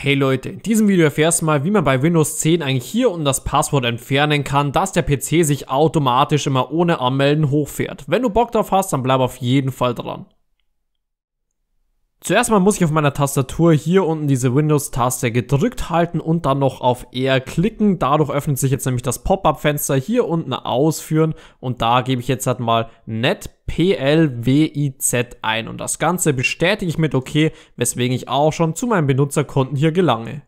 Hey Leute, in diesem Video erfährst du mal, wie man bei Windows 10 eigentlich hier und das Passwort entfernen kann, dass der PC sich automatisch immer ohne Anmelden hochfährt. Wenn du Bock drauf hast, dann bleib auf jeden Fall dran. Zuerst mal muss ich auf meiner Tastatur hier unten diese Windows-Taste gedrückt halten und dann noch auf R klicken. Dadurch öffnet sich jetzt nämlich das Pop-up-Fenster hier unten ausführen und da gebe ich jetzt halt mal netplwiz ein und das Ganze bestätige ich mit OK, weswegen ich auch schon zu meinen Benutzerkonten hier gelange.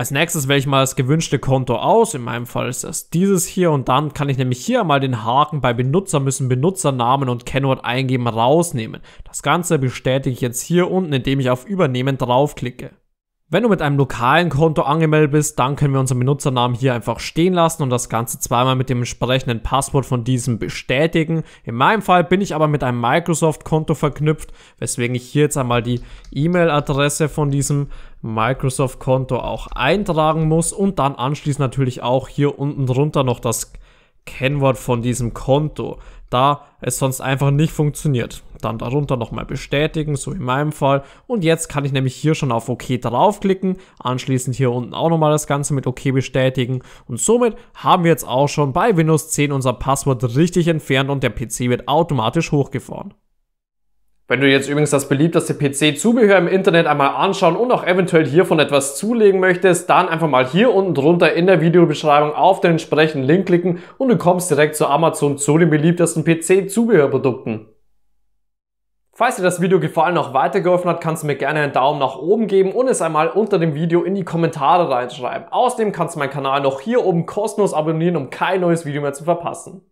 Als nächstes wähle ich mal das gewünschte Konto aus. In meinem Fall ist das dieses hier und dann kann ich nämlich hier mal den Haken bei Benutzer müssen Benutzernamen und Kennwort eingeben rausnehmen. Das Ganze bestätige ich jetzt hier unten, indem ich auf Übernehmen draufklicke. Wenn du mit einem lokalen Konto angemeldet bist, dann können wir unseren Benutzernamen hier einfach stehen lassen und das Ganze zweimal mit dem entsprechenden Passwort von diesem bestätigen. In meinem Fall bin ich aber mit einem Microsoft-Konto verknüpft, weswegen ich hier jetzt einmal die E-Mail-Adresse von diesem Microsoft-Konto auch eintragen muss und dann anschließend natürlich auch hier unten drunter noch das Kennwort von diesem Konto, da es sonst einfach nicht funktioniert. Dann darunter nochmal bestätigen, so in meinem Fall. Und jetzt kann ich nämlich hier schon auf OK draufklicken, anschließend hier unten auch nochmal das Ganze mit OK bestätigen. Und somit haben wir jetzt auch schon bei Windows 10 unser Passwort richtig entfernt und der PC wird automatisch hochgefahren. Wenn du jetzt übrigens das beliebteste PC-Zubehör im Internet einmal anschauen und auch eventuell hiervon etwas zulegen möchtest, dann einfach mal hier unten drunter in der Videobeschreibung auf den entsprechenden Link klicken und du kommst direkt zu Amazon zu den beliebtesten PC-Zubehörprodukten. Falls dir das Video gefallen und auch weitergeholfen hat, kannst du mir gerne einen Daumen nach oben geben und es einmal unter dem Video in die Kommentare reinschreiben. Außerdem kannst du meinen Kanal noch hier oben kostenlos abonnieren, um kein neues Video mehr zu verpassen.